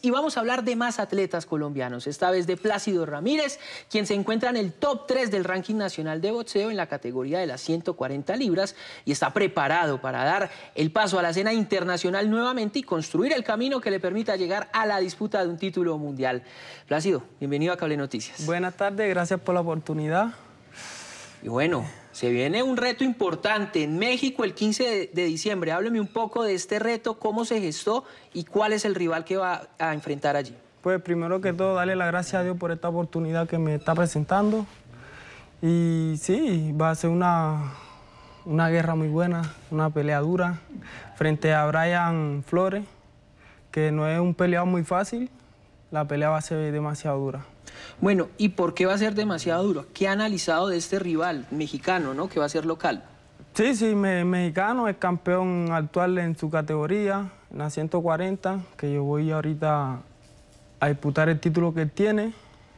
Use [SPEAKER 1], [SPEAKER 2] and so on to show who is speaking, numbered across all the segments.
[SPEAKER 1] Y vamos a hablar de más atletas colombianos, esta vez de Plácido Ramírez, quien se encuentra en el top 3 del ranking nacional de boxeo en la categoría de las 140 libras y está preparado para dar el paso a la escena internacional nuevamente y construir el camino que le permita llegar a la disputa de un título mundial. Plácido, bienvenido a Cable Noticias. Buenas tardes, gracias por la oportunidad. Y bueno, se viene un reto importante en México el 15 de, diciembre. Hábleme un poco de este reto, cómo se gestó y cuál es el rival que va a
[SPEAKER 2] enfrentar allí. Pues primero que todo, darle la gracias a Dios por esta oportunidad que me está presentando. Y sí, va a ser una, una guerra muy buena, una pelea dura frente a Brian Flores, que no es un peleado muy fácil. La pelea va a ser demasiado dura. Bueno, ¿y por qué va a ser demasiado duro?
[SPEAKER 1] ¿Qué ha analizado de este rival mexicano, ¿no? que va a ser local?
[SPEAKER 2] Sí, sí, mexicano, es campeón actual en su categoría, en la 140, que yo voy ahorita a disputar el título que tiene,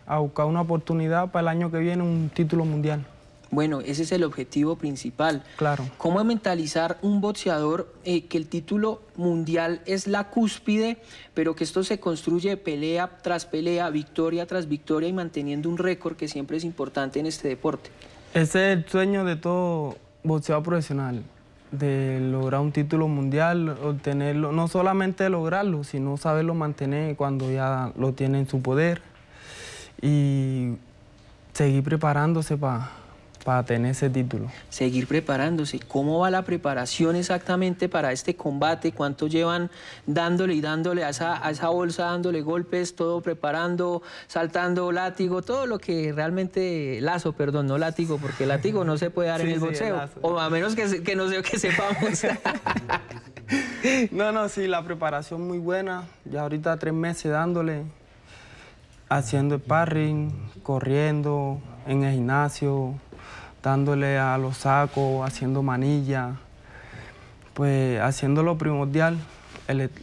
[SPEAKER 2] a buscar una oportunidad para el año que viene, un título mundial.
[SPEAKER 1] Bueno, ese es el objetivo principal. Claro. ¿Cómo mentalizar un boxeador eh, que el título mundial es la cúspide, pero que esto se construye pelea tras pelea, victoria tras victoria y manteniendo un récord que siempre es importante en este deporte?
[SPEAKER 2] Ese es el sueño de todo boxeador profesional, de lograr un título mundial, obtenerlo, no solamente lograrlo, sino saberlo mantener cuando ya lo tiene en su poder y seguir preparándose para para tener ese título.
[SPEAKER 1] Seguir preparándose. ¿Cómo va la preparación exactamente para este combate? ¿Cuánto llevan dándole y dándole a esa, bolsa, dándole golpes, todo preparando, saltando látigo, todo lo que realmente... Lazo, perdón, no látigo, porque látigo no se puede dar en el boxeo.
[SPEAKER 2] o a menos que, no sea que sepamos. no, no, sí, la preparación muy buena. Ya ahorita tres meses dándole haciendo sparring, corriendo, en el gimnasio, dándole a los sacos, haciendo manilla, pues haciendo lo primordial,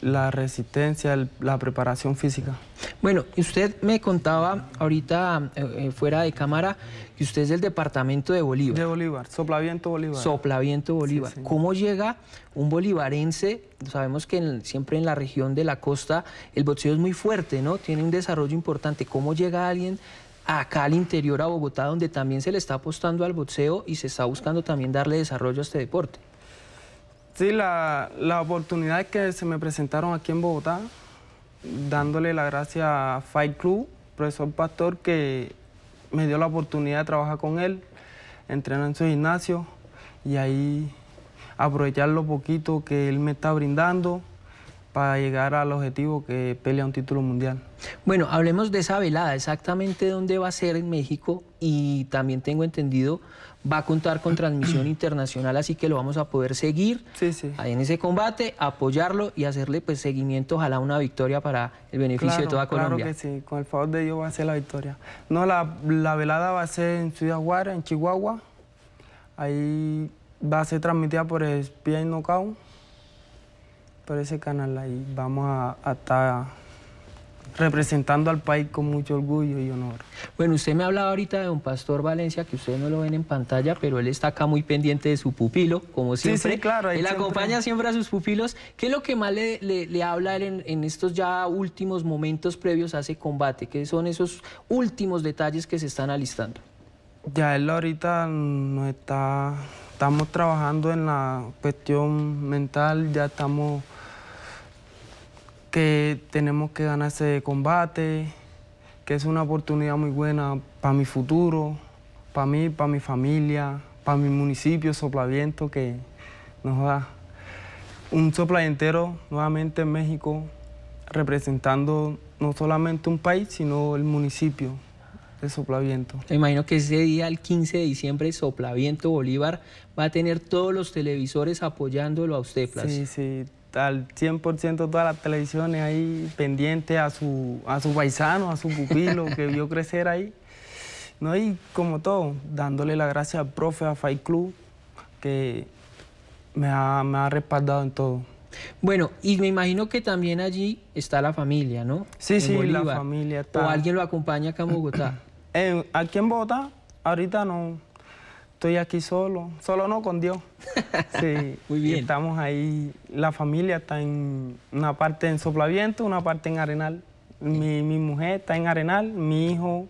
[SPEAKER 2] la resistencia, la preparación física.
[SPEAKER 1] Bueno, usted me contaba ahorita eh, eh, fuera de cámara que usted es del departamento de Bolívar. De
[SPEAKER 2] Bolívar, Soplaviento Bolívar.
[SPEAKER 1] Soplaviento Bolívar. ¿Cómo llega un bolivarense? Sabemos que siempre en la región de la costa el boxeo es muy fuerte, ¿no? Tiene un desarrollo importante. ¿Cómo llega alguien acá al interior a Bogotá, donde
[SPEAKER 2] también se le está apostando al boxeo y se está buscando también darle desarrollo a este deporte. Sí, la, la oportunidad que se me presentaron aquí en Bogotá, dándole la gracia a Fight Club, profesor Pastor, que me dio la oportunidad de trabajar con él, entrenar en su gimnasio y ahí aprovechar lo poquito que él me está brindando para llegar al objetivo que pelea un
[SPEAKER 1] título mundial. Bueno, hablemos de esa velada, exactamente dónde va a ser en México y también tengo entendido va a contar con transmisión internacional, así que lo vamos a poder seguir sí, en ese combate, apoyarlo y hacerle pues seguimiento, ojalá una victoria para el beneficio de toda Colombia. Claro que
[SPEAKER 2] sí, con el favor de Dios va a ser la victoria. No, la, velada va a ser en Ciudad Juárez, en Chihuahua, ahí va a ser transmitida por Spy Knockout por ese canal ahí. Vamos a, estar representando al país con mucho orgullo y honor. Bueno, usted me hablaba ahorita de un pastor
[SPEAKER 1] Valencia, que ustedes no lo ven en pantalla, pero él está acá muy pendiente de su pupilo, como siempre. claro. Él acompaña siempre a sus pupilos. ¿Qué es lo que más le, le, habla él en, estos ya últimos momentos previos a ese combate? ¿Qué son esos últimos detalles que se están alistando?
[SPEAKER 2] Ya él ahorita no está... Estamos trabajando en la cuestión mental, ya estamos que tenemos que ganar ese combate, que es una oportunidad muy buena para mi futuro, para mí, para mi familia, para mi municipio, Soplaviento, que nos da un soplavientero nuevamente en México, representando no solamente un país, sino el municipio de Soplaviento. Te imagino que ese
[SPEAKER 1] día, el 15 de diciembre, Soplaviento Bolívar va a tener todos los televisores apoyándolo
[SPEAKER 2] a usted, Plas. Sí, sí, al 100% todas las televisiones ahí pendientes a su, a su paisano, a su pupilo que vio crecer ahí. ¿no? Y como todo, dándole la gracia al profe, a Fight Club, que me ha, respaldado en todo.
[SPEAKER 1] Bueno, y me imagino que también allí está la familia, ¿no?
[SPEAKER 2] Sí, sí, la familia está. ¿O alguien lo acompaña acá en Bogotá? aquí en Bogotá, ahorita no estoy aquí solo, solo no con Dios. Sí, estamos ahí, la familia está en una parte en Soplaviento, una parte en Arenal. Mi, mi mujer está en Arenal, mi hijo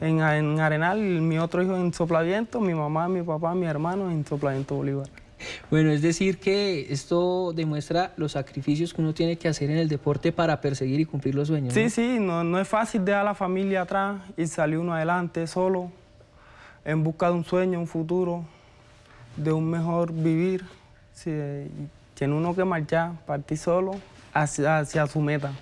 [SPEAKER 2] en, Arenal, mi otro hijo en Soplaviento, mi mamá, mi papá, mi hermano en Soplaviento Bolívar. Bueno, es decir
[SPEAKER 1] que esto demuestra los sacrificios que uno tiene que hacer en el deporte para perseguir y cumplir los sueños. Sí,
[SPEAKER 2] sí, no, no es fácil dejar a la familia atrás y salir uno adelante solo en busca de un sueño, un futuro, de un mejor vivir. tiene uno que marchar, partir solo hacia, su meta.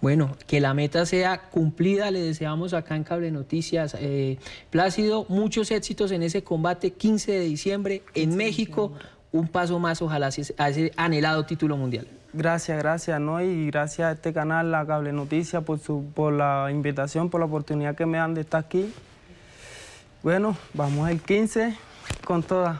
[SPEAKER 2] Bueno,
[SPEAKER 1] que la meta sea cumplida, le deseamos acá en Cable Noticias. Eh, Plácido, muchos éxitos en ese combate, 15 de diciembre en México, un paso más, ojalá,
[SPEAKER 2] a ese anhelado título mundial. Gracias, gracias, ¿no? Y gracias a este canal, a Cable Noticias, por, por la invitación, por la oportunidad que me dan de estar aquí. Bueno, vamos el 15 con todas.